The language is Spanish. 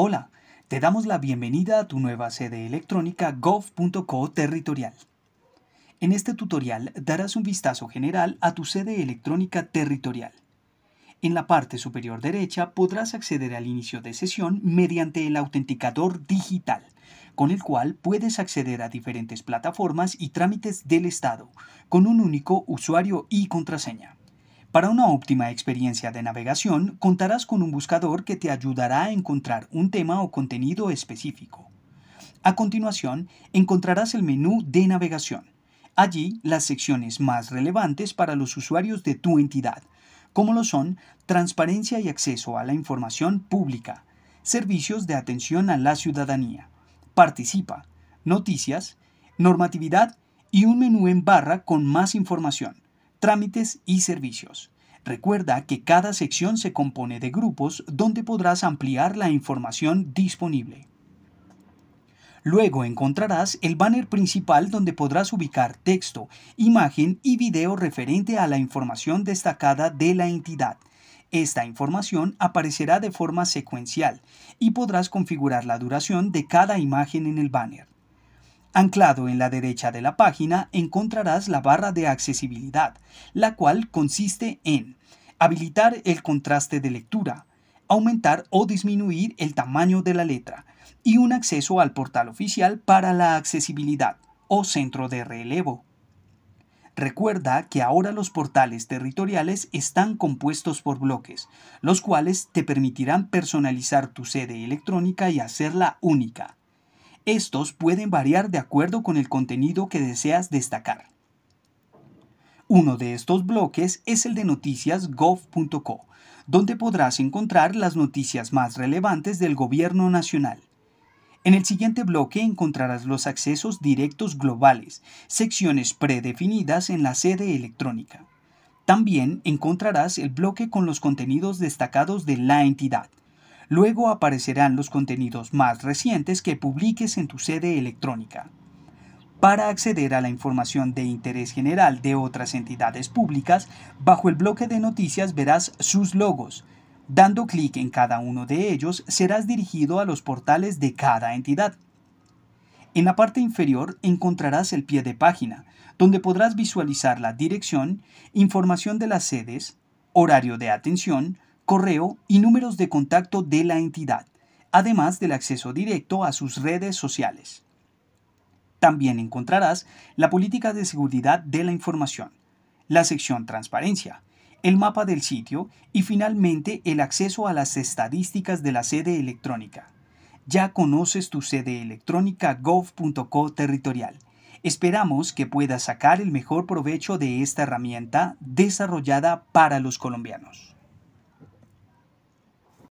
Hola, te damos la bienvenida a tu nueva sede electrónica gov.co territorial. En este tutorial darás un vistazo general a tu sede electrónica territorial. En la parte superior derecha podrás acceder al inicio de sesión mediante el autenticador digital, con el cual puedes acceder a diferentes plataformas y trámites del Estado, con un único usuario y contraseña. Para una óptima experiencia de navegación, contarás con un buscador que te ayudará a encontrar un tema o contenido específico. A continuación, encontrarás el menú de navegación. Allí, las secciones más relevantes para los usuarios de tu entidad, como lo son transparencia y acceso a la información pública, servicios de atención a la ciudadanía, participa, noticias, normatividad y un menú en barra con más información trámites y servicios. Recuerda que cada sección se compone de grupos donde podrás ampliar la información disponible. Luego encontrarás el banner principal donde podrás ubicar texto, imagen y video referente a la información destacada de la entidad. Esta información aparecerá de forma secuencial y podrás configurar la duración de cada imagen en el banner. Anclado en la derecha de la página encontrarás la barra de accesibilidad, la cual consiste en habilitar el contraste de lectura, aumentar o disminuir el tamaño de la letra y un acceso al portal oficial para la accesibilidad o centro de relevo. Recuerda que ahora los portales territoriales están compuestos por bloques, los cuales te permitirán personalizar tu sede electrónica y hacerla única, estos pueden variar de acuerdo con el contenido que deseas destacar. Uno de estos bloques es el de noticias gov.co, donde podrás encontrar las noticias más relevantes del gobierno nacional. En el siguiente bloque encontrarás los accesos directos globales, secciones predefinidas en la sede electrónica. También encontrarás el bloque con los contenidos destacados de la entidad, Luego aparecerán los contenidos más recientes que publiques en tu sede electrónica. Para acceder a la información de interés general de otras entidades públicas, bajo el bloque de noticias verás sus logos. Dando clic en cada uno de ellos, serás dirigido a los portales de cada entidad. En la parte inferior encontrarás el pie de página, donde podrás visualizar la dirección, información de las sedes, horario de atención, correo y números de contacto de la entidad, además del acceso directo a sus redes sociales. También encontrarás la política de seguridad de la información, la sección transparencia, el mapa del sitio y finalmente el acceso a las estadísticas de la sede electrónica. Ya conoces tu sede electrónica gov.co territorial. Esperamos que puedas sacar el mejor provecho de esta herramienta desarrollada para los colombianos.